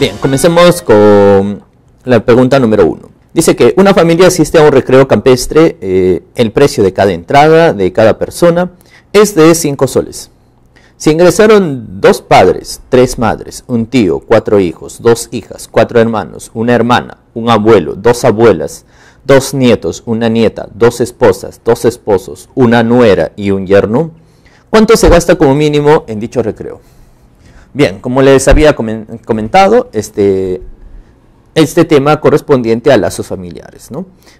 Bien, comencemos con la pregunta número uno. Dice que una familia asiste a un recreo campestre, eh, el precio de cada entrada de cada persona es de 5 soles. Si ingresaron dos padres, tres madres, un tío, cuatro hijos, dos hijas, cuatro hermanos, una hermana, un abuelo, dos abuelas, dos nietos, una nieta, dos esposas, dos esposos, una nuera y un yerno, ¿cuánto se gasta como mínimo en dicho recreo? Bien, como les había comentado, este, este, tema correspondiente a lazos familiares.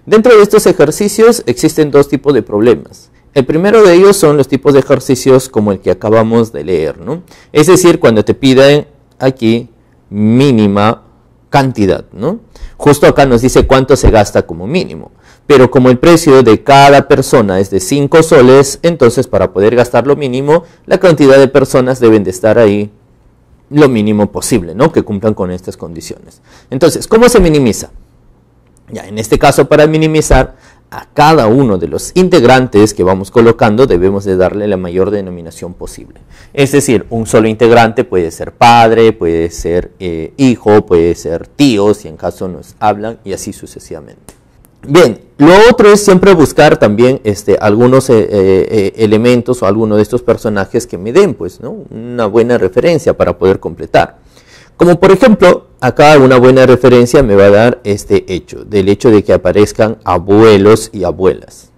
Dentro de estos ejercicios existen dos tipos de problemas. El primero de ellos son los tipos de ejercicios como el que acabamos de leer. ¿no? Es decir, cuando te piden aquí mínima cantidad. ¿no? Justo acá nos dice cuánto se gasta como mínimo. Pero como el precio de cada persona es de 5 soles, entonces para poder gastar lo mínimo, la cantidad de personas deben de estar ahí lo mínimo posible, ¿no? Que cumplan con estas condiciones. Entonces, ¿cómo se minimiza? Ya, en este caso, para minimizar a cada uno de los integrantes que vamos colocando, debemos de darle la mayor denominación posible. Es decir, un solo integrante puede ser padre, puede ser eh, hijo, puede ser tío, si en caso nos hablan, y así sucesivamente. Bien, lo otro es siempre buscar también este, algunos eh, eh, eh, elementos o alguno de estos personajes que me den pues, una buena referencia para poder completar. Como por ejemplo, acá una buena referencia me va a dar este hecho, del hecho de que aparezcan abuelos y abuelas.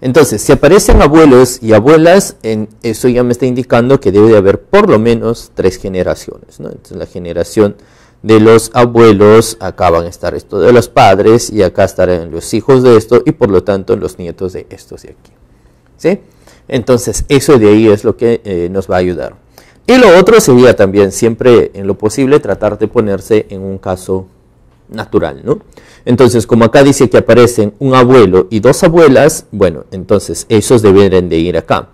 Entonces, si aparecen abuelos y abuelas, eso ya me está indicando que debe de haber por lo menos tres generaciones. Entonces, la generación de los abuelos, acá van a estar esto de los padres y acá estarán los hijos de esto y por lo tanto los nietos de estos de aquí. ¿Sí? Entonces eso de ahí es lo que eh, nos va a ayudar. Y lo otro sería también siempre en lo posible tratar de ponerse en un caso natural, ¿no? Entonces, como acá dice que aparecen un abuelo y dos abuelas, bueno, entonces esos deberían de ir acá.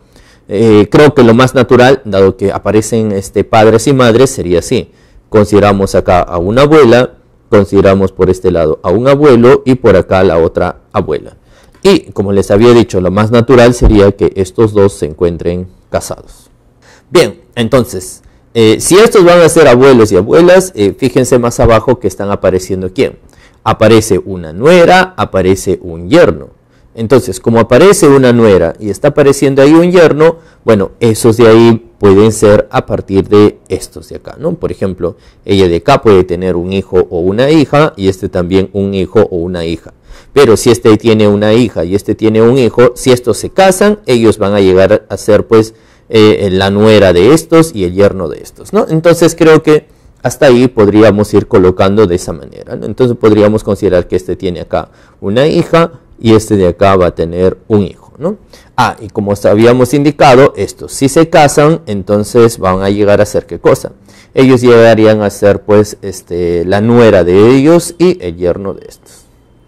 Eh, creo que lo más natural, dado que aparecen este, padres y madres, sería así. Consideramos acá a una abuela, consideramos por este lado a un abuelo y por acá la otra abuela. Y como les había dicho, lo más natural sería que estos dos se encuentren casados. Bien, entonces, eh, si estos van a ser abuelos y abuelas, eh, fíjense más abajo que están apareciendo quién. Aparece una nuera, aparece un yerno. Entonces, como aparece una nuera y está apareciendo ahí un yerno, bueno, esos de ahí pueden ser a partir de estos de acá, ¿no? Por ejemplo, ella de acá puede tener un hijo o una hija y este también un hijo o una hija. Pero si este tiene una hija y este tiene un hijo, si estos se casan, ellos van a llegar a ser pues eh, la nuera de estos y el yerno de estos, ¿no? Entonces creo que hasta ahí podríamos ir colocando de esa manera, ¿no? Entonces podríamos considerar que este tiene acá una hija y este de acá va a tener un hijo, ¿no? Ah, y como habíamos indicado, estos si se casan, entonces van a llegar a ser qué cosa. Ellos llegarían a ser pues este, la nuera de ellos y el yerno de estos.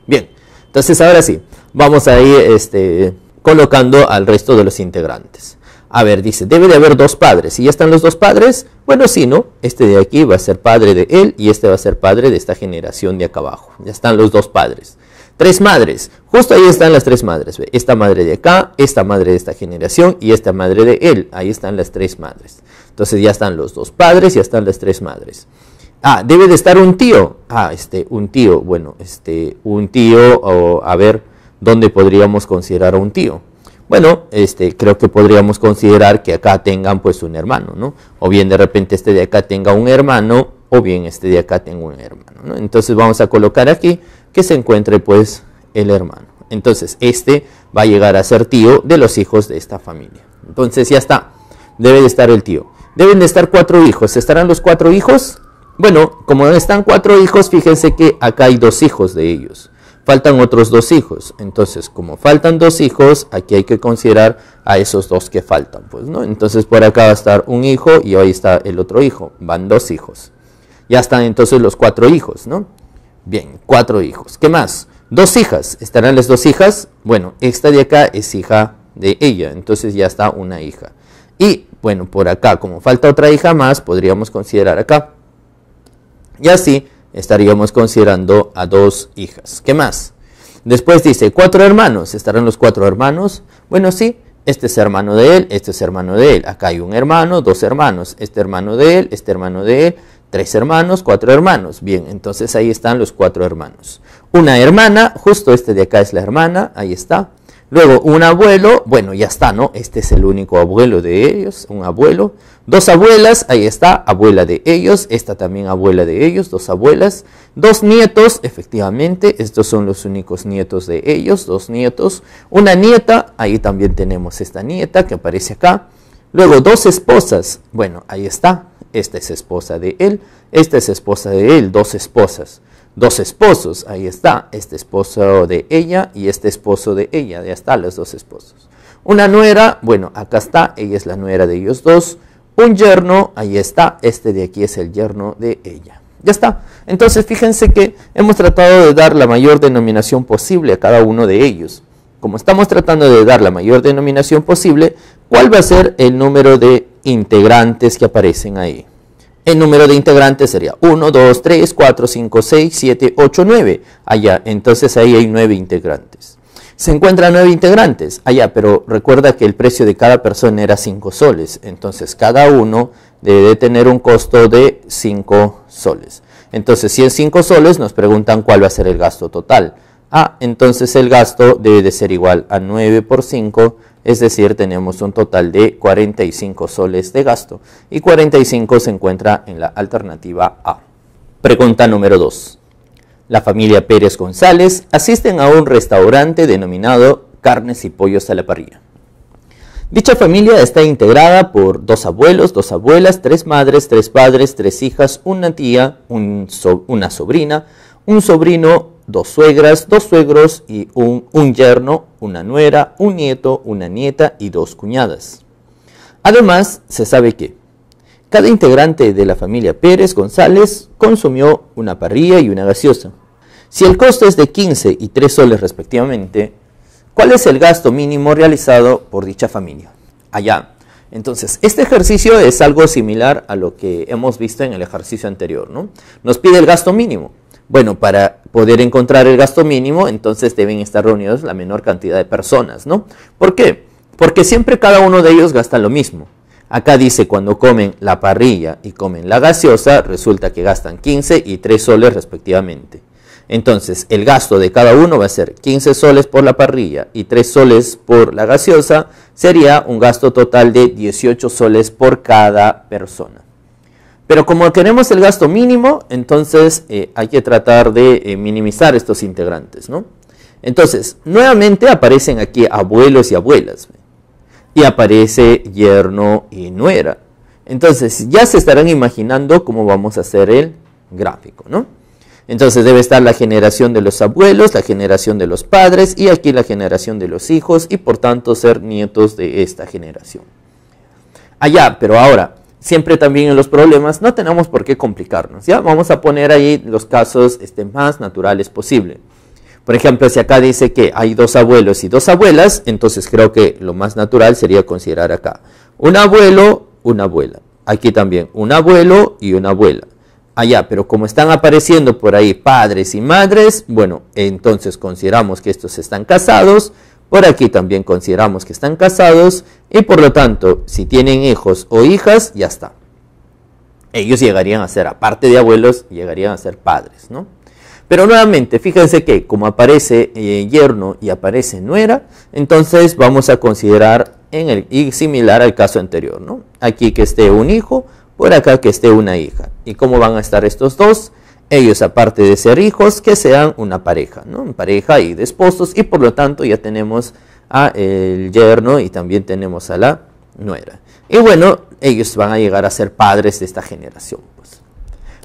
Bien, entonces ahora sí, vamos a ir este, colocando al resto de los integrantes. A ver, dice, debe de haber dos padres. ¿Y ya están los dos padres? Bueno, si ¿no? Este de aquí va a ser padre de él y este va a ser padre de esta generación de acá abajo. Ya están los dos padres. Tres madres. Justo ahí están las tres madres. Esta madre de acá, esta madre de esta generación y esta madre de él. Ahí están las tres madres. Entonces ya están los dos padres, ya están las tres madres. Ah, debe de estar un tío. Ah, este, un tío. Bueno, este, un tío, o a ver, ¿dónde podríamos considerar a un tío? Bueno, este, creo que podríamos considerar que acá tengan pues un hermano, ¿no? O bien de repente este de acá tenga un hermano, o bien este de acá tenga un hermano, Entonces vamos a colocar aquí que se encuentre pues el hermano. Entonces, este va a llegar a ser tío de los hijos de esta familia. Entonces, ya está. Debe de estar el tío. Deben de estar cuatro hijos. ¿Estarán los cuatro hijos? Bueno, como están cuatro hijos, fíjense que acá hay dos hijos de ellos. Faltan otros dos hijos. Entonces, como faltan dos hijos, aquí hay que considerar a esos dos que faltan. Pues, ¿no? Entonces, por acá va a estar un hijo y ahí está el otro hijo. Van dos hijos. Ya están entonces los cuatro hijos, ¿no? Bien, cuatro hijos. ¿Qué más? Dos hijas. ¿Estarán las dos hijas? Bueno, esta de acá es hija de ella, entonces ya está una hija. Y bueno, por acá, como falta otra hija más, podríamos considerar acá. Y así estaríamos considerando a dos hijas. ¿Qué más? Después dice, cuatro hermanos. ¿Estarán los cuatro hermanos? Bueno, sí, este es hermano de él, este es hermano de él. Acá hay un hermano, dos hermanos, este hermano de él, este hermano de él, Tres hermanos, cuatro hermanos. Bien, entonces ahí están los cuatro hermanos. Una hermana, justo este de acá es la hermana, ahí está. Luego un abuelo, bueno, ya está, ¿no? Este es el único abuelo de ellos, un abuelo. Dos abuelas, ahí está, abuela de ellos, esta también abuela de ellos, dos abuelas. Dos nietos, efectivamente, estos son los únicos nietos de ellos, dos nietos. Una nieta, ahí también tenemos esta nieta que aparece acá. Luego dos esposas, bueno, ahí está esta es esposa de él, esta es esposa de él, dos esposas, dos esposos, ahí está, este esposo de ella y este esposo de ella, ya está, los dos esposos. Una nuera, bueno, acá está, ella es la nuera de ellos dos. Un yerno, ahí está, este de aquí es el yerno de ella. Ya está. Entonces fíjense que hemos tratado de dar la mayor denominación posible a cada uno de ellos. Como estamos tratando de dar la mayor denominación posible, ¿Cuál va a ser el número de integrantes que aparecen ahí? El número de integrantes sería 1, 2, 3, 4, 5, 6, 7, 8, 9. Allá, entonces ahí hay 9 integrantes. Se encuentran 9 integrantes. Allá, pero recuerda que el precio de cada persona era 5 soles. Entonces cada uno debe tener un costo de 5 soles. Entonces, si es 5 soles, nos preguntan cuál va a ser el gasto total. Ah, entonces el gasto debe de ser igual a 9 por 5, es decir, tenemos un total de 45 soles de gasto y 45 se encuentra en la alternativa A. Pregunta número 2. La familia Pérez González asisten a un restaurante denominado Carnes y Pollos a la Parrilla. Dicha familia está integrada por dos abuelos, dos abuelas, tres madres, tres padres, tres hijas, una tía, una sobrina, un sobrino, dos suegras, dos suegros y un, un yerno, una nuera, un nieto, una nieta y dos cuñadas. Además, se sabe que cada integrante de la familia Pérez González consumió una parrilla y una gaseosa. Si el costo es de 15 y 3 soles respectivamente, ¿cuál es el gasto mínimo realizado por dicha familia? Allá. Entonces, este ejercicio es algo similar a lo que hemos visto en el ejercicio anterior, ¿no? Nos pide el gasto mínimo. Bueno, para poder encontrar el gasto mínimo, entonces deben estar reunidos la menor cantidad de personas, ¿no? ¿Por qué? Porque siempre cada uno de ellos gasta lo mismo. Acá dice cuando comen la parrilla y comen la gaseosa, resulta que gastan 15 y 3 soles respectivamente. Entonces, el gasto de cada uno va a ser 15 soles por la parrilla y 3 soles por la gaseosa, sería un gasto total de 18 soles por cada persona. Pero como queremos el gasto mínimo, entonces eh, hay que tratar de eh, minimizar estos integrantes, ¿no? Entonces, nuevamente aparecen aquí abuelos y abuelas. Y aparece yerno y nuera. Entonces, ya se estarán imaginando cómo vamos a hacer el gráfico, ¿no? Entonces debe estar la generación de los abuelos, la generación de los padres y aquí la generación de los hijos y por tanto ser nietos de esta generación. Allá, pero ahora, siempre también en los problemas no tenemos por qué complicarnos. ¿ya? Vamos a poner ahí los casos este, más naturales posible. Por ejemplo, si acá dice que hay dos abuelos y dos abuelas, entonces creo que lo más natural sería considerar acá un abuelo, una abuela. Aquí también un abuelo y una abuela. Allá, ah, pero como están apareciendo por ahí padres y madres, bueno, entonces consideramos que estos están casados por aquí también consideramos que están casados y por lo tanto, si tienen hijos o hijas, ya está. Ellos llegarían a ser, aparte de abuelos, llegarían a ser padres, ¿no? Pero nuevamente, fíjense que como aparece eh, yerno y aparece nuera, entonces vamos a considerar en el, y similar al caso anterior, ¿no? Aquí que esté un hijo, por acá que esté una hija. ¿Y cómo van a estar estos dos? ellos aparte de ser hijos, que sean una pareja, ¿no? pareja y de esposos, y por lo tanto ya tenemos a el yerno y también tenemos a la nuera. Y bueno, ellos van a llegar a ser padres de esta generación. Pues.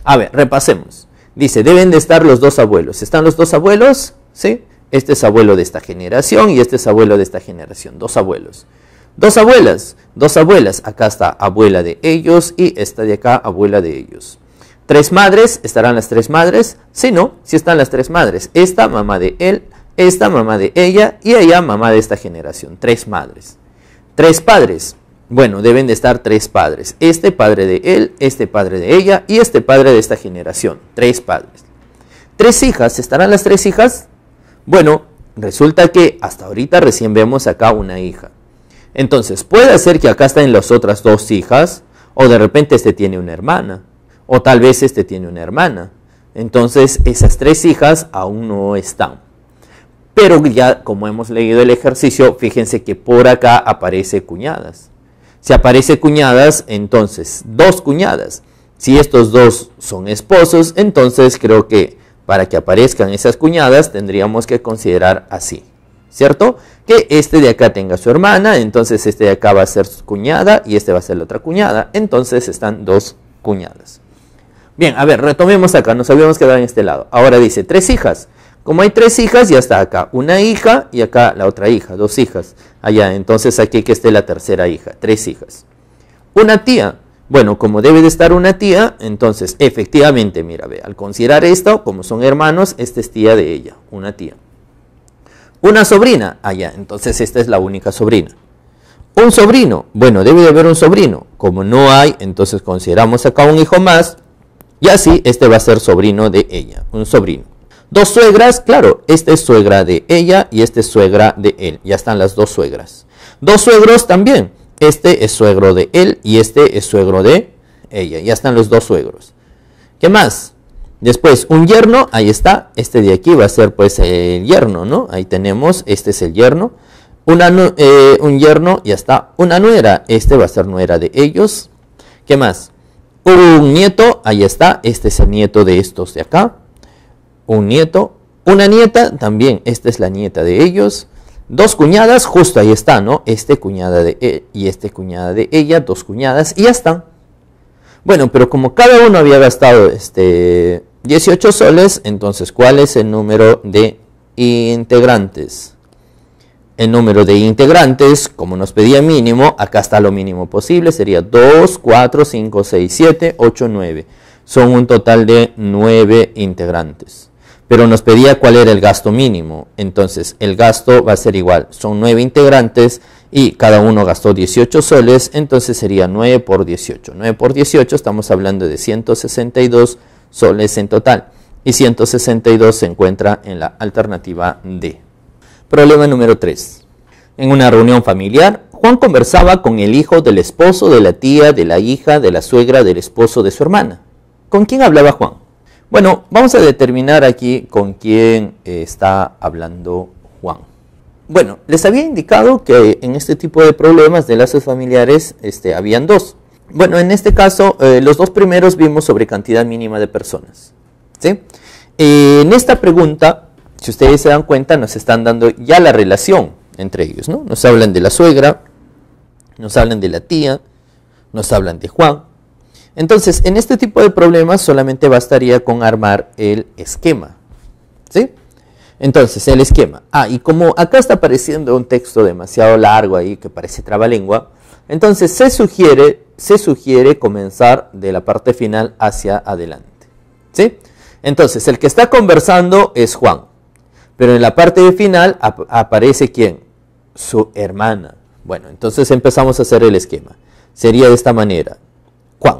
A ver, repasemos. Dice, deben de estar los dos abuelos. ¿Están los dos abuelos? ¿Sí? Este es abuelo de esta generación y este es abuelo de esta generación. Dos abuelos. Dos abuelas. Dos abuelas. Acá está abuela de ellos y esta de acá abuela de ellos tres madres, estarán las tres madres, si no, si están las tres madres, esta mamá de él, esta mamá de ella y ella mamá de esta generación, tres madres. Tres padres, bueno, deben de estar tres padres, este padre de él, este padre de ella y este padre de esta generación, tres padres. Tres hijas, ¿estarán las tres hijas? Bueno, resulta que hasta ahorita recién vemos acá una hija. Entonces, puede ser que acá estén las otras dos hijas, o de repente este tiene una hermana, o tal vez este tiene una hermana. Entonces esas tres hijas aún no están. Pero ya como hemos leído el ejercicio, fíjense que por acá aparece cuñadas. Si aparece cuñadas, entonces dos cuñadas. Si estos dos son esposos, entonces creo que para que aparezcan esas cuñadas tendríamos que considerar así, ¿cierto? Que este de acá tenga su hermana, entonces este de acá va a ser su cuñada y este va a ser la otra cuñada, entonces están dos cuñadas. Bien, a ver, retomemos acá, nos habíamos quedado en este lado. Ahora dice, tres hijas. Como hay tres hijas, ya está acá. Una hija y acá la otra hija, dos hijas. Allá, entonces aquí que esté la tercera hija, tres hijas. Una tía. Bueno, como debe de estar una tía, entonces efectivamente, mira, ve, al considerar esto, como son hermanos, esta es tía de ella, una tía. Una sobrina, allá, entonces esta es la única sobrina. Un sobrino, bueno, debe de haber un sobrino. Como no hay, entonces consideramos acá un hijo más, y así este va a ser sobrino de ella, un sobrino. Dos suegras, claro, Este es suegra de ella y este es suegra de él. Ya están las dos suegras. Dos suegros también. Este es suegro de él y este es suegro de ella. Ya están los dos suegros. ¿Qué más? Después, un yerno, ahí está. Este de aquí va a ser pues el yerno, ¿no? Ahí tenemos, este es el yerno. Una, eh, un yerno, ya está. Una nuera, este va a ser nuera de ellos. ¿Qué más? un nieto, ahí está, este es el nieto de estos de acá, un nieto, una nieta, también esta es la nieta de ellos, dos cuñadas, justo ahí está, ¿no? Este cuñada de él e, y este cuñada de ella, dos cuñadas, y ya está. Bueno, pero como cada uno había gastado este 18 soles, entonces, ¿cuál es el número de integrantes? el número de integrantes, como nos pedía mínimo, acá está lo mínimo posible, sería 2, 4, 5, 6, 7, 8, 9. Son un total de 9 integrantes. Pero nos pedía cuál era el gasto mínimo. Entonces, el gasto va a ser igual. Son 9 integrantes y cada uno gastó 18 soles, entonces sería 9 por 18. 9 por 18 estamos hablando de 162 soles en total. Y 162 se encuentra en la alternativa D. Problema número 3. En una reunión familiar, Juan conversaba con el hijo del esposo, de la tía, de la hija, de la suegra, del esposo, de su hermana. ¿Con quién hablaba Juan? Bueno, vamos a determinar aquí con quién eh, está hablando Juan. Bueno, les había indicado que en este tipo de problemas de lazos familiares este, habían dos. Bueno, en este caso, eh, los dos primeros vimos sobre cantidad mínima de personas. ¿sí? Eh, en esta pregunta, si ustedes se dan cuenta, nos están dando ya la relación entre ellos, ¿no? Nos hablan de la suegra, nos hablan de la tía, nos hablan de Juan. Entonces, en este tipo de problemas solamente bastaría con armar el esquema, ¿sí? Entonces, el esquema. Ah, y como acá está apareciendo un texto demasiado largo ahí que parece trabalengua, entonces se sugiere, se sugiere comenzar de la parte final hacia adelante, ¿sí? Entonces, el que está conversando es Juan. Pero en la parte final aparece quién? Su hermana. Bueno, entonces empezamos a hacer el esquema. Sería de esta manera. Juan.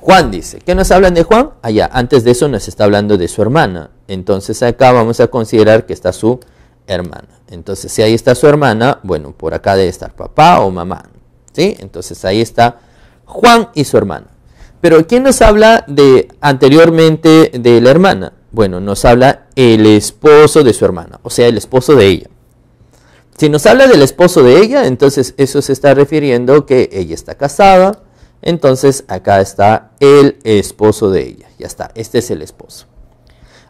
Juan dice, ¿qué nos hablan de Juan? Allá, ah, antes de eso nos está hablando de su hermana. Entonces acá vamos a considerar que está su hermana. Entonces si ahí está su hermana, bueno, por acá debe estar papá o mamá. ¿Sí? Entonces ahí está Juan y su hermana. Pero ¿quién nos habla de anteriormente de la hermana? Bueno, nos habla el esposo de su hermana, o sea, el esposo de ella. Si nos habla del esposo de ella, entonces eso se está refiriendo que ella está casada. Entonces acá está el esposo de ella. Ya está, este es el esposo.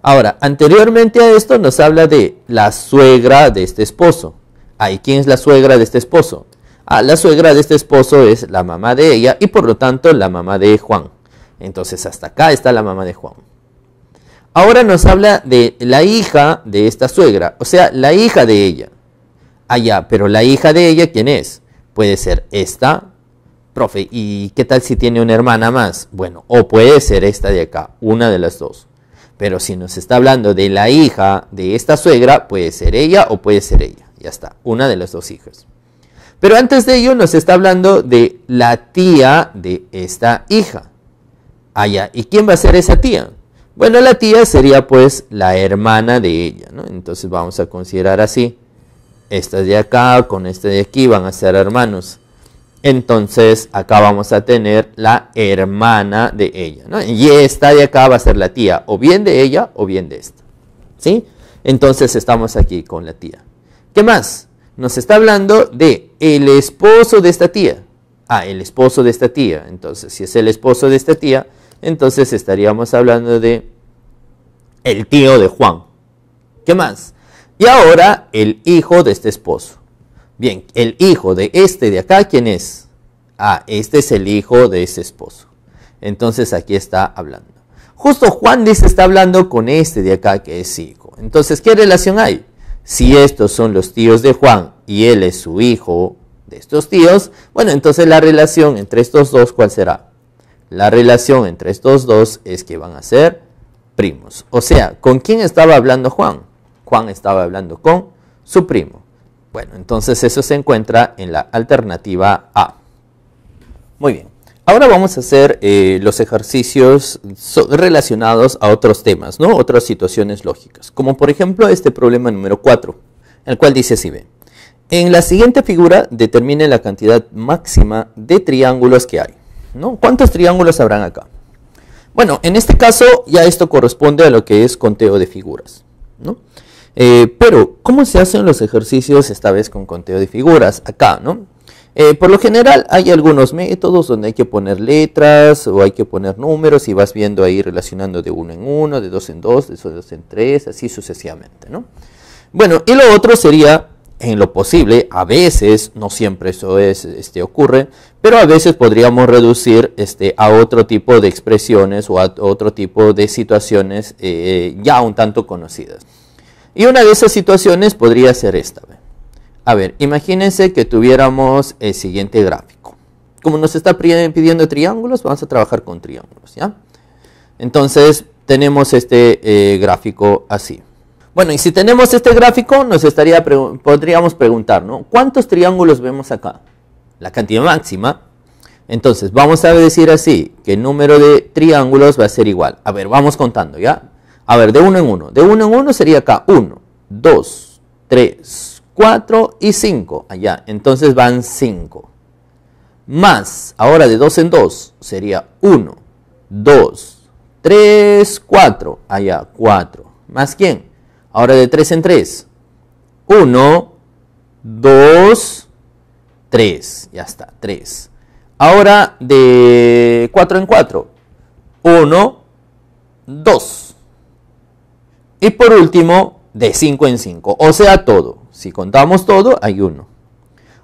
Ahora, anteriormente a esto nos habla de la suegra de este esposo. ¿Ahí quién es la suegra de este esposo? Ah, la suegra de este esposo es la mamá de ella y por lo tanto la mamá de Juan. Entonces hasta acá está la mamá de Juan. Ahora nos habla de la hija de esta suegra, o sea, la hija de ella. Allá, ah, pero la hija de ella, ¿quién es? Puede ser esta, profe, ¿y qué tal si tiene una hermana más? Bueno, o puede ser esta de acá, una de las dos. Pero si nos está hablando de la hija de esta suegra, puede ser ella o puede ser ella. Ya está, una de las dos hijas. Pero antes de ello nos está hablando de la tía de esta hija. Allá, ah, ¿y quién va a ser esa tía? Bueno, la tía sería pues la hermana de ella, ¿no? Entonces vamos a considerar así. Esta de acá con esta de aquí van a ser hermanos. Entonces acá vamos a tener la hermana de ella, ¿no? Y esta de acá va a ser la tía, o bien de ella o bien de esta, ¿sí? Entonces estamos aquí con la tía. ¿Qué más? Nos está hablando de el esposo de esta tía. Ah, el esposo de esta tía. Entonces, si es el esposo de esta tía, entonces estaríamos hablando de el tío de Juan. ¿Qué más? Y ahora el hijo de este esposo. Bien, el hijo de este de acá, ¿quién es? Ah, este es el hijo de ese esposo. Entonces aquí está hablando. Justo Juan dice está hablando con este de acá que es hijo. Entonces, ¿qué relación hay? Si estos son los tíos de Juan y él es su hijo de estos tíos, bueno, entonces la relación entre estos dos, ¿cuál será? La relación entre estos dos es que van a ser primos. O sea, ¿con quién estaba hablando Juan? Juan estaba hablando con su primo. Bueno, entonces eso se encuentra en la alternativa A. Muy bien. Ahora vamos a hacer eh, los ejercicios relacionados a otros temas, ¿no? Otras situaciones lógicas. Como por ejemplo este problema número 4, el cual dice si ve. En la siguiente figura determine la cantidad máxima de triángulos que hay. ¿no? ¿Cuántos triángulos habrán acá? Bueno, en este caso ya esto corresponde a lo que es conteo de figuras, ¿no? Eh, pero, ¿cómo se hacen los ejercicios esta vez con conteo de figuras? Acá, ¿no? Eh, por lo general hay algunos métodos donde hay que poner letras o hay que poner números y vas viendo ahí relacionando de uno en uno, de dos en dos, de dos en tres, así sucesivamente, ¿no? Bueno, y lo otro sería en lo posible, a veces, no siempre eso es, este, ocurre, pero a veces podríamos reducir este, a otro tipo de expresiones o a otro tipo de situaciones eh, ya un tanto conocidas. Y una de esas situaciones podría ser esta. A ver, imagínense que tuviéramos el siguiente gráfico. Como nos está pidiendo triángulos, vamos a trabajar con triángulos, ¿ya? Entonces, tenemos este eh, gráfico así. Bueno, y si tenemos este gráfico, nos estaría podríamos preguntar, ¿no? ¿Cuántos triángulos vemos acá? La cantidad máxima. Entonces, vamos a decir así, que el número de triángulos va a ser igual. A ver, vamos contando, ¿ya? A ver, de uno en uno. De uno en uno sería acá uno, dos, tres, cuatro y cinco. Allá, entonces van cinco. Más, ahora de dos en dos, sería uno, dos, tres, cuatro. Allá, cuatro. ¿Más quién? Ahora de 3 en 3. 1, 2, 3. Ya está, 3. Ahora de 4 en 4. 1, 2. Y por último, de 5 en 5. O sea, todo. Si contamos todo, hay 1.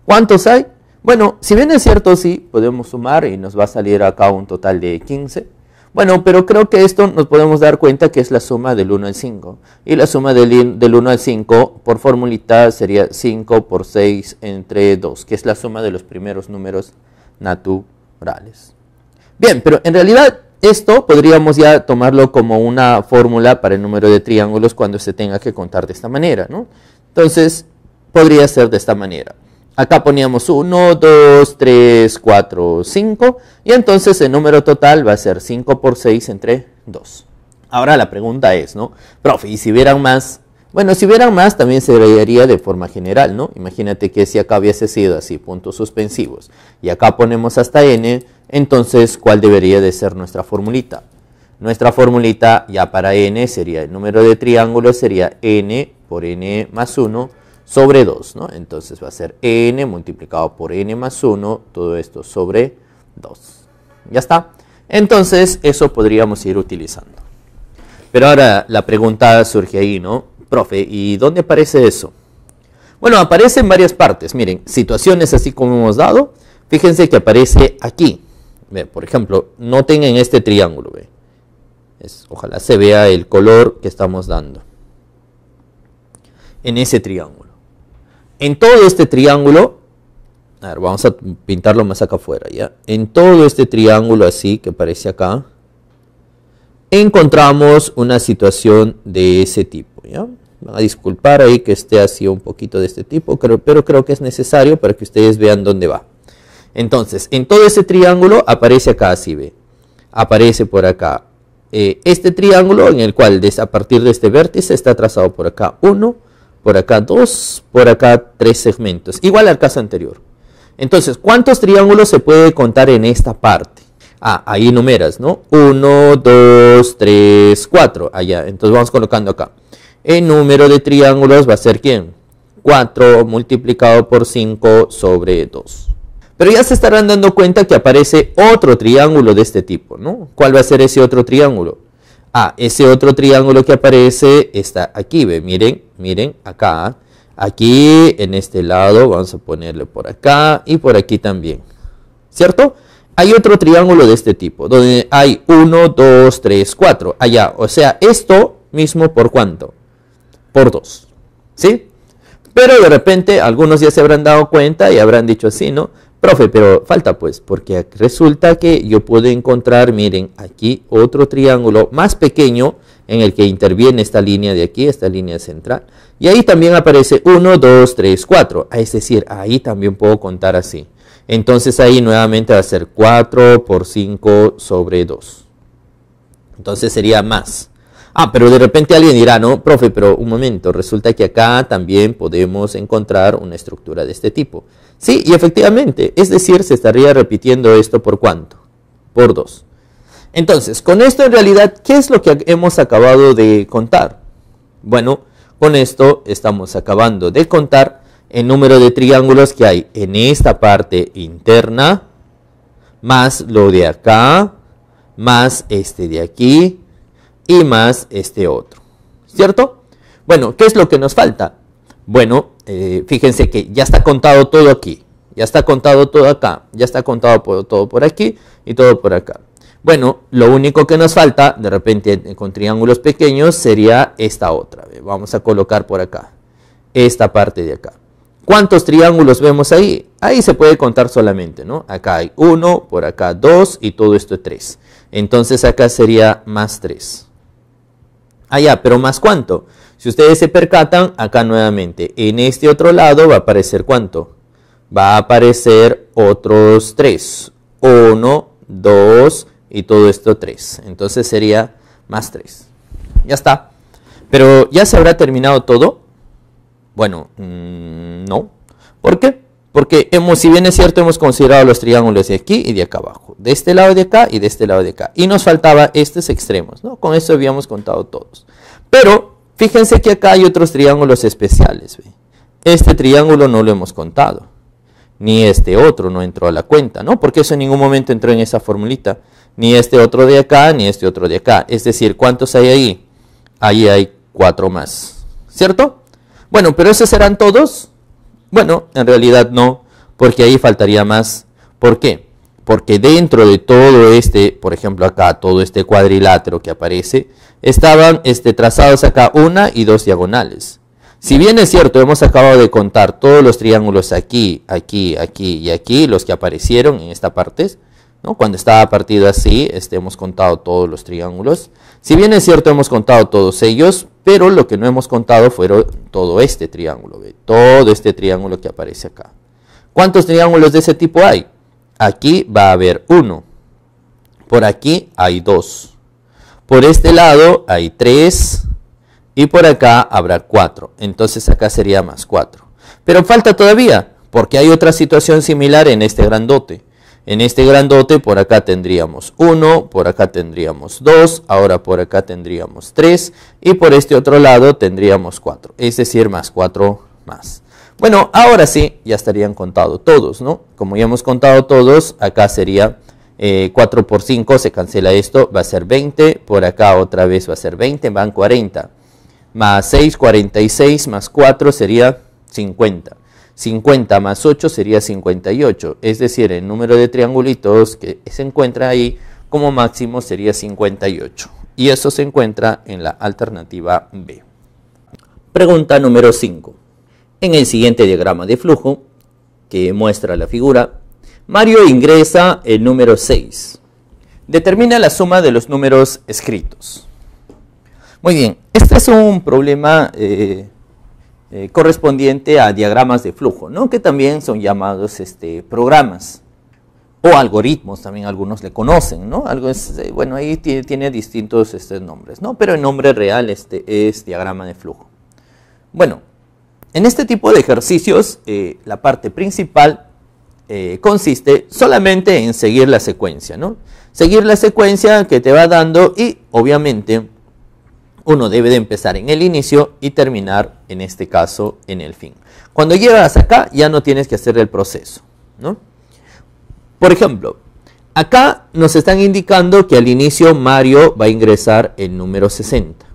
¿Cuántos hay? Bueno, si bien es cierto, sí, podemos sumar y nos va a salir acá un total de 15. Bueno, pero creo que esto nos podemos dar cuenta que es la suma del 1 al 5. Y la suma del, del 1 al 5 por formulita sería 5 por 6 entre 2, que es la suma de los primeros números naturales. Bien, pero en realidad esto podríamos ya tomarlo como una fórmula para el número de triángulos cuando se tenga que contar de esta manera, Entonces, podría ser de esta manera. Acá poníamos 1, 2, 3, 4, 5. Y entonces el número total va a ser 5 por 6 entre 2. Ahora la pregunta es, ¿no? Profe, ¿y si hubieran más? Bueno, si hubieran más también se vería de forma general, ¿no? Imagínate que si acá hubiese sido así, puntos suspensivos, y acá ponemos hasta n, entonces, ¿cuál debería de ser nuestra formulita? Nuestra formulita ya para n sería el número de triángulos, sería n por n más 1 sobre 2, ¿no? Entonces va a ser n multiplicado por n más 1, todo esto sobre 2. Ya está. Entonces, eso podríamos ir utilizando. Pero ahora la pregunta surge ahí, ¿no? Profe, ¿y dónde aparece eso? Bueno, aparece en varias partes. Miren, situaciones así como hemos dado, fíjense que aparece aquí. por ejemplo, noten en este triángulo. ojalá se vea el color que estamos dando en ese triángulo. En todo este triángulo, vamos a pintarlo más acá afuera, ¿ya? En todo este triángulo así que aparece acá, encontramos una situación de ese tipo, ¿ya? Van a disculpar ahí que esté así un poquito de este tipo, pero creo que es necesario para que ustedes vean dónde va. Entonces, en todo este triángulo aparece acá, así ve. Aparece por acá eh, este triángulo en el cual a partir de este vértice está trazado por acá 1, por acá dos, por acá tres segmentos, igual al caso anterior. Entonces, ¿cuántos triángulos se puede contar en esta parte? Ah, ahí numeras, ¿no? 1, 2, 3, 4, allá. Entonces vamos colocando acá. El número de triángulos va a ser ¿quién? 4 multiplicado por 5 sobre 2. Pero ya se estarán dando cuenta que aparece otro triángulo de este tipo, ¿no? ¿Cuál va a ser ese otro triángulo? Ah, ese otro triángulo que aparece está aquí, ve, miren, miren, acá. Aquí, en este lado, vamos a ponerle por acá y por aquí también, ¿cierto? Hay otro triángulo de este tipo, donde hay 1, 2, 3, 4, allá. O sea, esto mismo por cuánto? Por 2, ¿sí? Pero de repente, algunos ya se habrán dado cuenta y habrán dicho así, ¿no? Profe, pero falta pues, porque resulta que yo puedo encontrar, miren, aquí otro triángulo más pequeño en el que interviene esta línea de aquí, esta línea central. Y ahí también aparece 1, 2, 3, 4. Es decir, ahí también puedo contar así. Entonces ahí nuevamente va a ser 4 por 5 sobre 2. Entonces sería más. Ah, pero de repente alguien dirá, no, profe, pero un momento, resulta que acá también podemos encontrar una estructura de este tipo. Sí, y efectivamente, es decir, se estaría repitiendo esto por cuánto? Por dos. Entonces, con esto en realidad, ¿qué es lo que hemos acabado de contar? Bueno, con esto estamos acabando de contar el número de triángulos que hay en esta parte interna, más lo de acá, más este de aquí, y más este otro, ¿cierto? Bueno, ¿qué es lo que nos falta? Bueno, eh, fíjense que ya está contado todo aquí, ya está contado todo acá, ya está contado por, todo por aquí y todo por acá. Bueno, lo único que nos falta, de repente eh, con triángulos pequeños, sería esta otra. Vamos a colocar por acá, esta parte de acá. ¿Cuántos triángulos vemos ahí? Ahí se puede contar solamente, ¿no? Acá hay uno, por acá dos y todo esto es tres. Entonces acá sería más tres allá, ah, pero más cuánto. Si ustedes se percatan, acá nuevamente, en este otro lado va a aparecer cuánto. Va a aparecer otros tres. Uno, dos y todo esto tres. Entonces sería más tres. Ya está. Pero ¿ya se habrá terminado todo? Bueno, mm, no. ¿Por qué? Porque hemos, si bien es cierto, hemos considerado los triángulos de aquí y de acá abajo, de este lado de acá y de este lado de acá. Y nos faltaba estos extremos, ¿no? Con eso habíamos contado todos. Pero fíjense que acá hay otros triángulos especiales. Este triángulo no lo hemos contado, ni este otro no entró a la cuenta, ¿no? Porque eso en ningún momento entró en esa formulita, ni este otro de acá, ni este otro de acá. Es decir, ¿cuántos hay ahí? Ahí hay cuatro más, ¿cierto? Bueno, pero esos serán todos bueno, en realidad no, porque ahí faltaría más. ¿Por qué? Porque dentro de todo este, por ejemplo acá, todo este cuadrilátero que aparece, estaban este, trazados acá una y dos diagonales. Si bien es cierto, hemos acabado de contar todos los triángulos aquí, aquí, aquí y aquí, los que aparecieron en esta parte, ¿no? cuando estaba partido así, este, hemos contado todos los triángulos. Si bien es cierto, hemos contado todos ellos, pero lo que no hemos contado fue todo este triángulo, todo este triángulo que aparece acá. ¿Cuántos triángulos de ese tipo hay? Aquí va a haber uno. Por aquí hay dos. Por este lado hay tres. Y por acá habrá cuatro. Entonces acá sería más cuatro. Pero falta todavía, porque hay otra situación similar en este grandote. En este grandote por acá tendríamos 1, por acá tendríamos 2, ahora por acá tendríamos 3 y por este otro lado tendríamos 4, es decir, más 4 más. Bueno, ahora sí, ya estarían contados todos, ¿no? Como ya hemos contado todos, acá sería 4 eh, por 5, se cancela esto, va a ser 20, por acá otra vez va a ser 20, van 40. Más 6, 46, más 4 sería 50. 50 más 8 sería 58, es decir, el número de triangulitos que se encuentra ahí como máximo sería 58. Y eso se encuentra en la alternativa B. Pregunta número 5. En el siguiente diagrama de flujo, que muestra la figura, Mario ingresa el número 6. Determina la suma de los números escritos. Muy bien, este es un problema eh, eh, correspondiente a diagramas de flujo, ¿no? que también son llamados este, programas o algoritmos, también algunos le conocen, ¿no? Algo eh, bueno, ahí tiene, distintos este, nombres, ¿no? Pero el nombre real este, es diagrama de flujo. Bueno, en este tipo de ejercicios, eh, la parte principal consiste solamente en seguir la secuencia, ¿no? Seguir la secuencia que te va dando y, obviamente, uno debe de empezar en el inicio y terminar, en este caso, en el fin. Cuando llegas acá, ya no tienes que hacer el proceso. ¿no? Por ejemplo, acá nos están indicando que al inicio Mario va a ingresar el número 60.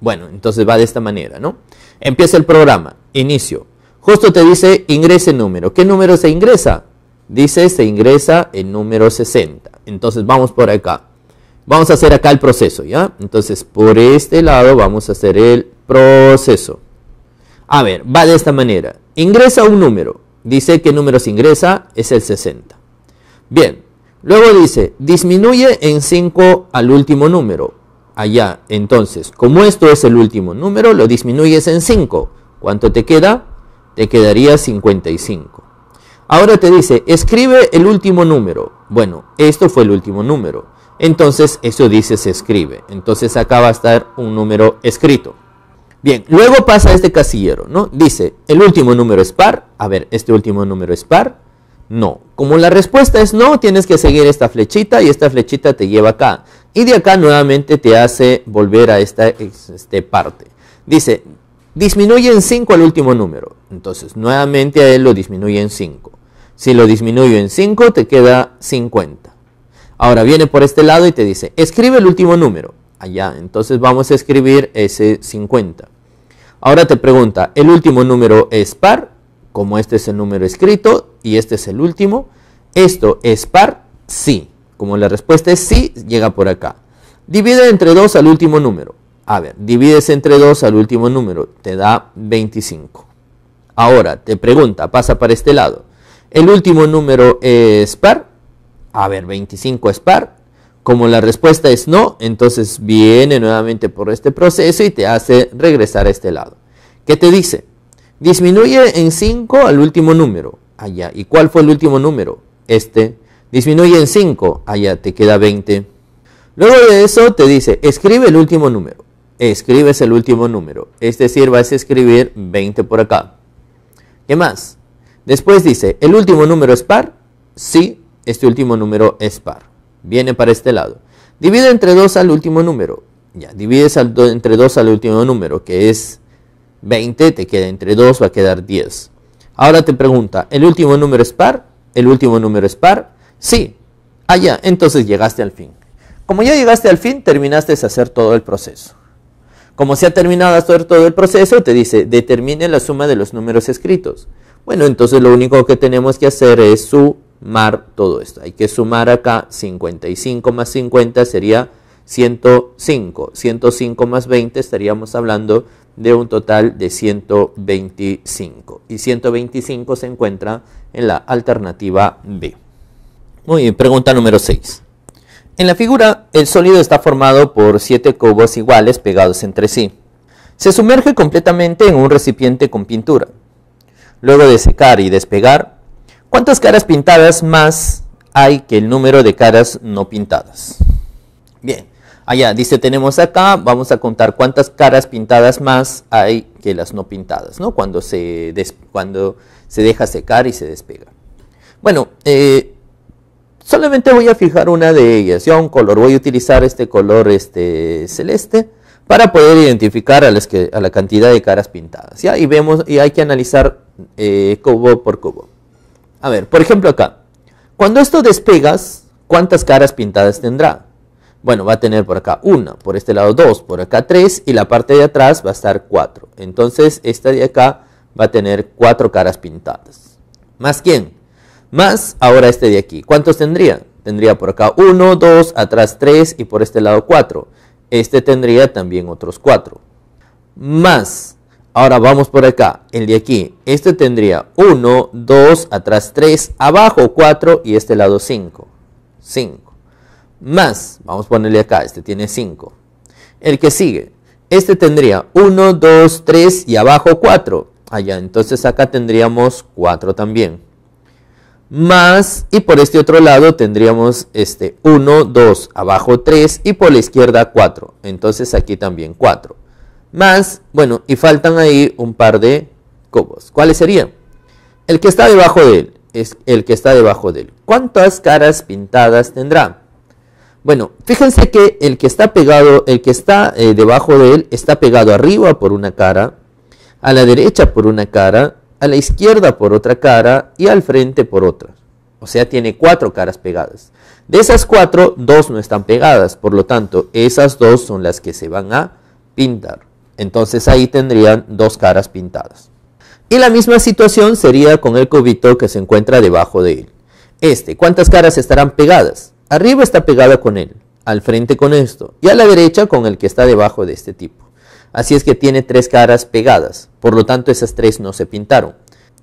Bueno, entonces va de esta manera, ¿no? Empieza el programa, inicio. Justo te dice ingrese número. ¿Qué número se ingresa? Dice se ingresa el número 60. Entonces vamos por acá. Vamos a hacer acá el proceso, ¿ya? Entonces, por este lado vamos a hacer el proceso. A ver, va de esta manera. Ingresa un número. Dice qué número se ingresa, es el 60. Bien, luego dice, disminuye en 5 al último número. Allá, entonces, como esto es el último número, lo disminuyes en 5. ¿Cuánto te queda? Te quedaría 55. Ahora te dice, escribe el último número. Bueno, esto fue el último número entonces eso dice se escribe. Entonces acá va a estar un número escrito. Bien, luego pasa este casillero, ¿no? Dice, el último número es par. A ver, ¿este último número es par? No. Como la respuesta es no, tienes que seguir esta flechita y esta flechita te lleva acá. Y de acá nuevamente te hace volver a esta este parte. Dice, disminuye en 5 al último número. Entonces, nuevamente a él lo disminuye en 5. Si lo disminuye en 5, te queda 50. Ahora viene por este lado y te dice, escribe el último número. Allá, entonces vamos a escribir ese 50. Ahora te pregunta, ¿el último número es par? Como este es el número escrito y este es el último, ¿esto es par? Sí. Como la respuesta es sí, llega por acá. Divide entre 2 al último número. A ver, divides entre 2 al último número, te da 25. Ahora, te pregunta, pasa para este lado. ¿El último número es par? A ver, 25 es par. Como la respuesta es no, entonces viene nuevamente por este proceso y te hace regresar a este lado. ¿Qué te dice? Disminuye en 5 al último número. Allá. ¿Y cuál fue el último número? Este. Disminuye en 5. Allá te queda 20. Luego de eso te dice, escribe el último número. Escribes el último número. Es decir, vas a escribir 20 por acá. ¿Qué más? Después dice, ¿el último número es par? Sí, este último número es par. Viene para este lado. Divide entre 2 al último número. Ya, divides entre 2 al último número, que es 20, te queda entre 2, va a quedar 10. Ahora te pregunta, ¿el último número es par? ¿El último número es par? Sí. Ah, ya, entonces llegaste al fin. Como ya llegaste al fin, terminaste de hacer todo el proceso. Como se ha terminado de hacer todo el proceso, te dice, determine la suma de los números escritos. Bueno, entonces lo único que tenemos que hacer es su Mar todo esto. Hay que sumar acá 55 más 50 sería 105. 105 más 20 estaríamos hablando de un total de 125. Y 125 se encuentra en la alternativa B. Muy bien, pregunta número 6. En la figura, el sólido está formado por 7 cubos iguales pegados entre sí. Se sumerge completamente en un recipiente con pintura. Luego de secar y despegar, ¿Cuántas caras pintadas más hay que el número de caras no pintadas? Bien, allá dice tenemos acá, vamos a contar cuántas caras pintadas más hay que las no pintadas, ¿no? Cuando se, cuando se deja secar y se despega. Bueno, eh, solamente voy a fijar una de ellas, ya un color, voy a utilizar este color este, celeste para poder identificar a, las que, a la cantidad de caras pintadas, ¿ya? Y, vemos, y hay que analizar eh, cubo por cubo. A ver, por ejemplo acá. Cuando esto despegas, ¿cuántas caras pintadas tendrá? Bueno, va a tener por acá una, por este lado dos, por acá tres y la parte de atrás va a estar cuatro. Entonces, esta de acá va a tener cuatro caras pintadas. ¿Más quién? Más ahora este de aquí. ¿Cuántos tendría? Tendría por acá uno, dos, atrás tres y por este lado cuatro. Este tendría también otros cuatro. Más Ahora vamos por acá, el de aquí. Este tendría 1, 2, atrás 3, abajo 4 y este lado 5. 5. Más, vamos a ponerle acá, este tiene 5. El que sigue, este tendría 1, 2, 3 y abajo 4. Allá, entonces acá tendríamos 4 también. Más, y por este otro lado tendríamos este 1, 2, abajo 3 y por la izquierda 4. Entonces aquí también 4. Más, bueno, y faltan ahí un par de cubos. ¿Cuáles serían? El que está debajo de él es el que está debajo de él. ¿Cuántas caras pintadas tendrá? Bueno, fíjense que el que está pegado, el que está eh, debajo de él está pegado arriba por una cara, a la derecha por una cara, a la izquierda por otra cara y al frente por otra. O sea, tiene cuatro caras pegadas. De esas cuatro, dos no están pegadas, por lo tanto, esas dos son las que se van a pintar. Entonces ahí tendrían dos caras pintadas. Y la misma situación sería con el cubito que se encuentra debajo de él. Este, ¿cuántas caras estarán pegadas? Arriba está pegada con él, al frente con esto, y a la derecha con el que está debajo de este tipo. Así es que tiene tres caras pegadas, por lo tanto esas tres no se pintaron.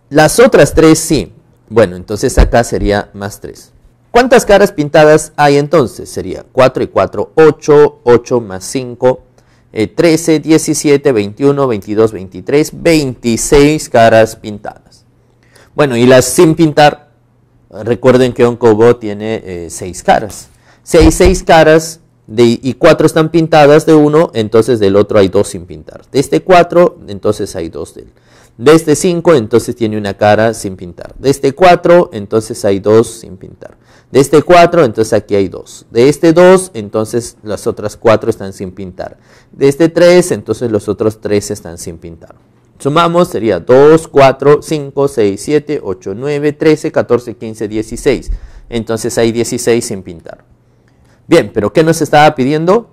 Las otras tres sí. Bueno, entonces acá sería más tres. ¿Cuántas caras pintadas hay entonces? Sería 4 y 4, 8, 8 más 5, 13, 17, 21, 22, 23, 26 caras pintadas. Bueno, y las sin pintar, recuerden que un cobo tiene 6 eh, caras. Si hay 6 caras de, y 4 están pintadas de uno, entonces del otro hay 2 sin pintar. De este 4, entonces hay 2 él. De este 5, entonces tiene una cara sin pintar. De este 4, entonces hay 2 sin pintar. De este 4, entonces aquí hay 2. De este 2, entonces las otras 4 están sin pintar. De este 3, entonces los otros 3 están sin pintar. Sumamos, sería 2, 4, 5, 6, 7, 8, 9, 13, 14, 15, 16. Entonces hay 16 sin pintar. Bien, pero ¿qué nos estaba pidiendo?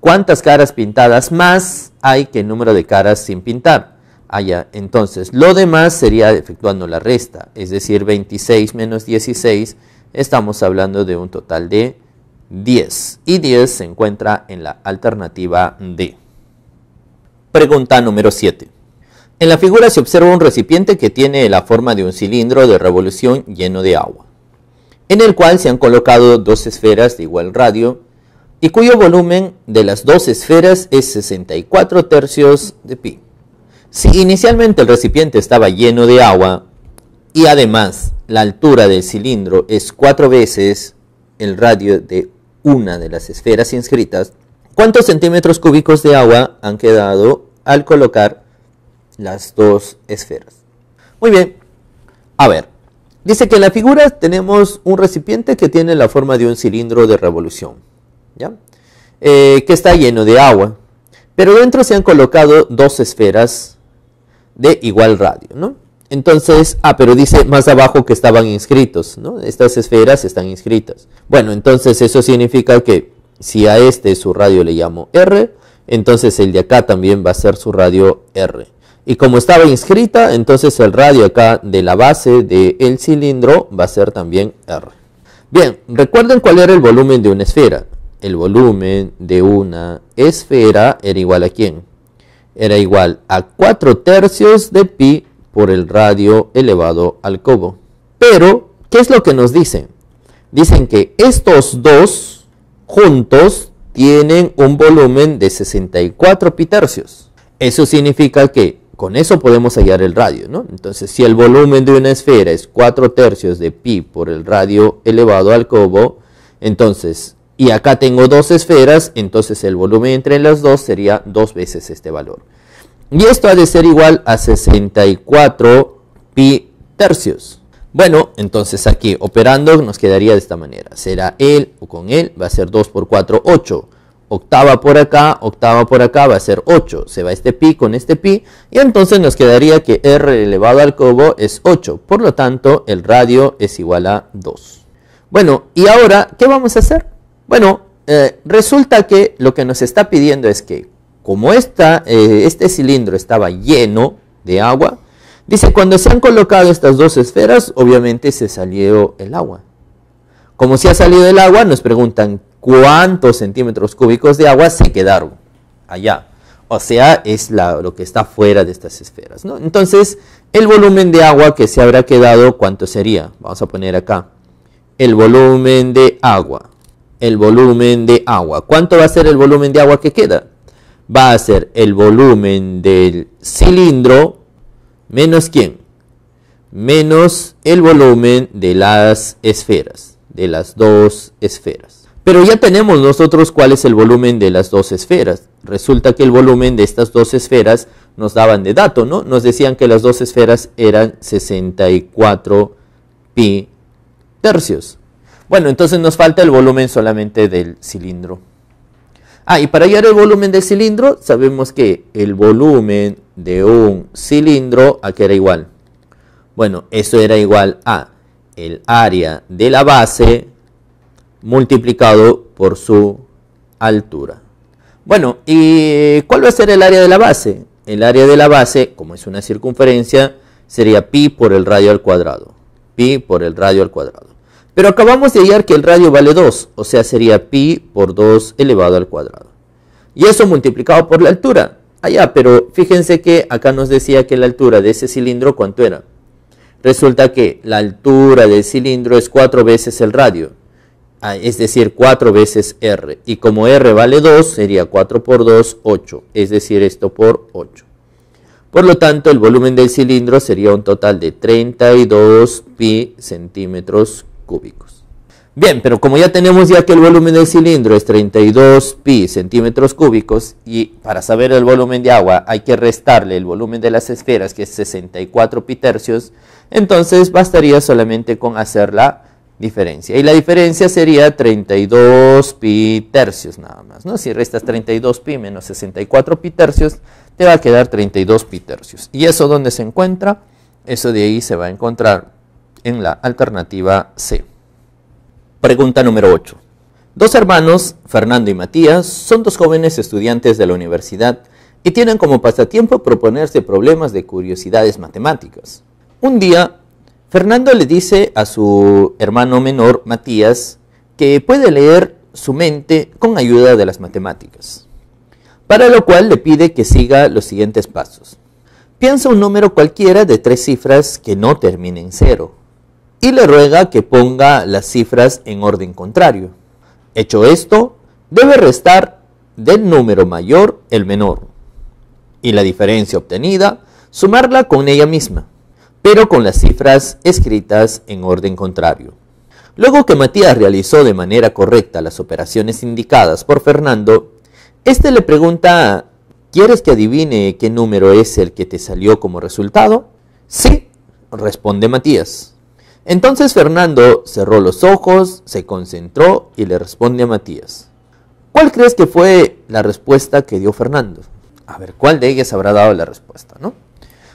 ¿Cuántas caras pintadas más hay que el número de caras sin pintar? allá. Ah, entonces, lo demás sería efectuando la resta, es decir, 26 menos 16 estamos hablando de un total de 10 y 10 se encuentra en la alternativa D. Pregunta número 7. En la figura se observa un recipiente que tiene la forma de un cilindro de revolución lleno de agua, en el cual se han colocado dos esferas de igual radio y cuyo volumen de las dos esferas es 64 tercios de pi. Si inicialmente el recipiente estaba lleno de agua, y además la altura del cilindro es cuatro veces el radio de una de las esferas inscritas, ¿cuántos centímetros cúbicos de agua han quedado al colocar las dos esferas? Muy bien, a ver, dice que en la figura tenemos un recipiente que tiene la forma de un cilindro de revolución, ¿ya? Eh, que está lleno de agua, pero dentro se han colocado dos esferas de igual radio, ¿no? Entonces, ah, pero dice más abajo que estaban inscritos, ¿no? Estas esferas están inscritas. Bueno, entonces eso significa que si a este su radio le llamo R, entonces el de acá también va a ser su radio R. Y como estaba inscrita, entonces el radio acá de la base del el cilindro va a ser también R. Bien, recuerden cuál era el volumen de una esfera. El volumen de una esfera era igual a quién? Era igual a 4 tercios de pi por el radio elevado al cubo. Pero, ¿qué es lo que nos dicen? Dicen que estos dos juntos tienen un volumen de 64 pi tercios. Eso significa que con eso podemos hallar el radio, ¿no? Entonces, si el volumen de una esfera es 4 tercios de pi por el radio elevado al cubo, entonces, y acá tengo dos esferas, entonces el volumen entre las dos sería dos veces este valor. Y esto ha de ser igual a 64 pi tercios. Bueno, entonces aquí operando nos quedaría de esta manera. Será él o con él va a ser 2 por 4, 8. Octava por acá, octava por acá va a ser 8. Se va este pi con este pi y entonces nos quedaría que r elevado al cubo es 8. Por lo tanto, el radio es igual a 2. Bueno, y ahora, ¿qué vamos a hacer? Bueno, eh, resulta que lo que nos está pidiendo es que como eh, este cilindro estaba lleno de agua, dice, cuando se han colocado estas dos esferas, obviamente se salió el agua. Como se ha salido el agua, nos preguntan cuántos centímetros cúbicos de agua se quedaron allá. O sea, es lo que está fuera de estas esferas. Entonces, el volumen de agua que se habrá quedado, ¿cuánto sería? Vamos a poner acá. El volumen de agua. El volumen de agua. ¿Cuánto va a ser el volumen de agua que queda? va a ser el volumen del cilindro menos quién? Menos el volumen de las esferas, de las dos esferas. Pero ya tenemos nosotros cuál es el volumen de las dos esferas. Resulta que el volumen de estas dos esferas nos daban de dato, ¿no? Nos decían que las dos esferas eran 64 pi tercios. Bueno, entonces nos falta el volumen solamente del cilindro. Ah, y para hallar el volumen del cilindro, sabemos que el volumen de un cilindro, ¿a qué era igual? Bueno, eso era igual a el área de la base multiplicado por su altura. Bueno, ¿y cuál va a ser el área de la base? El área de la base, como es una circunferencia, sería pi por el radio al cuadrado. Pi por el radio al cuadrado. Pero acabamos de hallar que el radio vale 2, o sea sería pi por 2 elevado al cuadrado. Y eso multiplicado por la altura. Allá, ah, pero fíjense que acá nos decía que la altura de ese cilindro cuánto era. Resulta que la altura del cilindro es 4 veces el radio, ah, es decir, 4 veces r. Y como r vale 2, sería 4 por 2, 8, es decir, esto por 8. Por lo tanto, el volumen del cilindro sería un total de 32 pi centímetros Bien, pero como ya tenemos ya que el volumen del cilindro es 32 pi centímetros cúbicos y para saber el volumen de agua hay que restarle el volumen de las esferas que es 64 pi tercios, entonces bastaría solamente con hacer la diferencia. Y la diferencia sería 32 pi tercios nada más, ¿no? Si restas 32 pi menos 64 pi tercios, te va a quedar 32 pi tercios. ¿Y eso dónde se encuentra? Eso de ahí se va a encontrar en la alternativa C. Pregunta número 8. Dos hermanos, Fernando y Matías, son dos jóvenes estudiantes de la universidad y tienen como pasatiempo proponerse problemas de curiosidades matemáticas. Un día, Fernando le dice a su hermano menor, Matías, que puede leer su mente con ayuda de las matemáticas, para lo cual le pide que siga los siguientes pasos. Piensa un número cualquiera de tres cifras que no termine en cero y le ruega que ponga las cifras en orden contrario. Hecho esto, debe restar del número mayor el menor y la diferencia obtenida sumarla con ella misma, pero con las cifras escritas en orden contrario. Luego que Matías realizó de manera correcta las operaciones indicadas por Fernando, éste le pregunta, ¿quieres que adivine qué número es el que te salió como resultado? Sí, responde Matías. Entonces Fernando cerró los ojos, se concentró y le responde a Matías. ¿Cuál crees que fue la respuesta que dio Fernando? A ver, ¿cuál de ellas habrá dado la respuesta, no?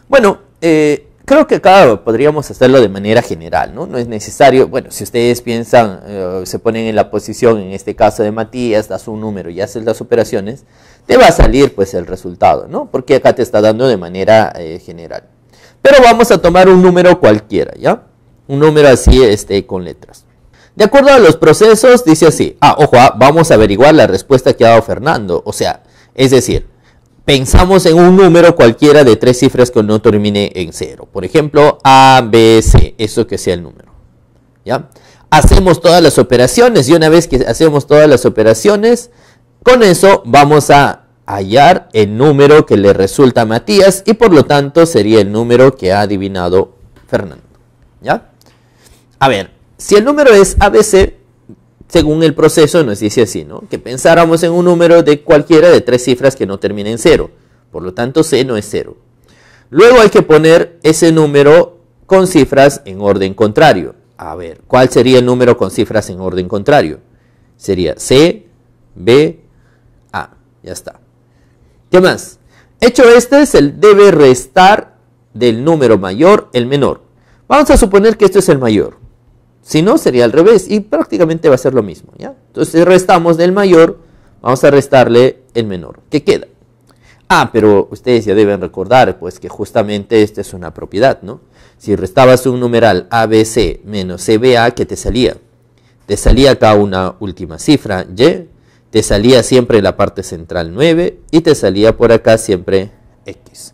Bueno, eh, creo que acá podríamos hacerlo de manera general, ¿no? No es necesario, bueno, si ustedes piensan, eh, se ponen en la posición, en este caso de Matías, das un número y haces las operaciones, te va a salir pues el resultado, ¿no? Porque acá te está dando de manera eh, general. Pero vamos a tomar un número cualquiera, ¿ya? un número así este, con letras. De acuerdo a los procesos, dice así. Ah, ojo, ah, vamos a averiguar la respuesta que ha dado Fernando. O sea, es decir, pensamos en un número cualquiera de tres cifras que no termine en cero. Por ejemplo, A, B, C, eso que sea el número. ¿Ya? Hacemos todas las operaciones y una vez que hacemos todas las operaciones, con eso vamos a hallar el número que le resulta a Matías y por lo tanto sería el número que ha adivinado Fernando. ¿Ya? A ver, si el número es ABC, según el proceso nos dice así, ¿no? Que pensáramos en un número de cualquiera de tres cifras que no termine en cero. Por lo tanto, C no es cero. Luego hay que poner ese número con cifras en orden contrario. A ver, ¿cuál sería el número con cifras en orden contrario? Sería C, B, A. Ya está. ¿Qué más? Hecho este, se debe restar del número mayor el menor. Vamos a suponer que esto es el mayor. Si no, sería al revés y prácticamente va a ser lo mismo. ¿ya? Entonces restamos del mayor, vamos a restarle el menor. ¿Qué queda? Ah, pero ustedes ya deben recordar pues que justamente esta es una propiedad, ¿no? Si restabas un numeral ABC menos CBA, ¿qué te salía? Te salía acá una última cifra, Y, te salía siempre la parte central 9 y te salía por acá siempre X.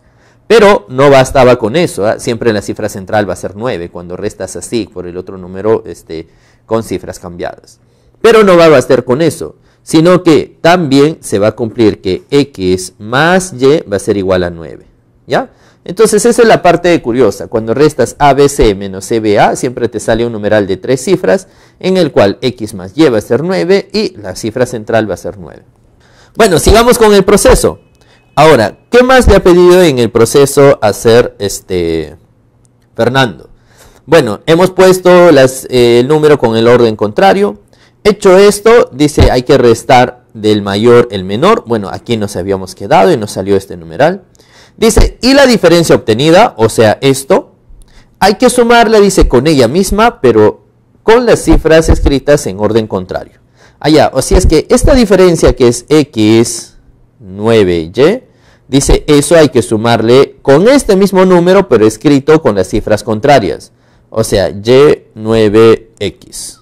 Pero no bastaba con eso, ¿ah? siempre la cifra central va a ser 9 cuando restas así por el otro número este, con cifras cambiadas. Pero no va a bastar con eso, sino que también se va a cumplir que x más y va a ser igual a 9. ¿Ya? Entonces esa es la parte curiosa, cuando restas ABC menos CBA siempre te sale un numeral de tres cifras en el cual x más y va a ser 9 y la cifra central va a ser 9. Bueno, sigamos con el proceso. Ahora, ¿qué más le ha pedido en el proceso hacer este Fernando? Bueno, hemos puesto eh, el número con el orden contrario. Hecho esto, dice hay que restar del mayor el menor. Bueno, aquí nos habíamos quedado y nos salió este numeral. Dice, y la diferencia obtenida, o sea, esto, hay que sumarla, dice, con ella misma, pero con las cifras escritas en orden contrario. Allá, ah, o sea, es que esta diferencia que es x 9y. Dice, eso hay que sumarle con este mismo número, pero escrito con las cifras contrarias. O sea, y9x.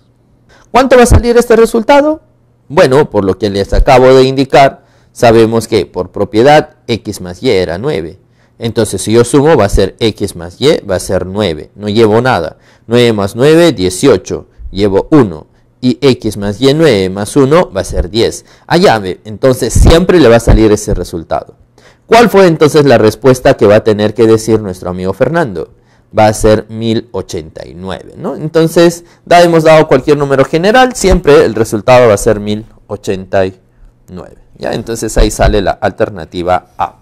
¿Cuánto va a salir este resultado? Bueno, por lo que les acabo de indicar, sabemos que por propiedad x más y era 9. Entonces, si yo sumo, va a ser x más y, va a ser 9. No llevo nada. 9 más 9, 18. Llevo 1 y x más y 9 más 1 va a ser 10. Allá, entonces siempre le va a salir ese resultado. ¿Cuál fue entonces la respuesta que va a tener que decir nuestro amigo Fernando? Va a ser 1089, ¿no? Entonces, da, hemos dado cualquier número general, siempre el resultado va a ser 1089. ¿ya? Entonces ahí sale la alternativa A.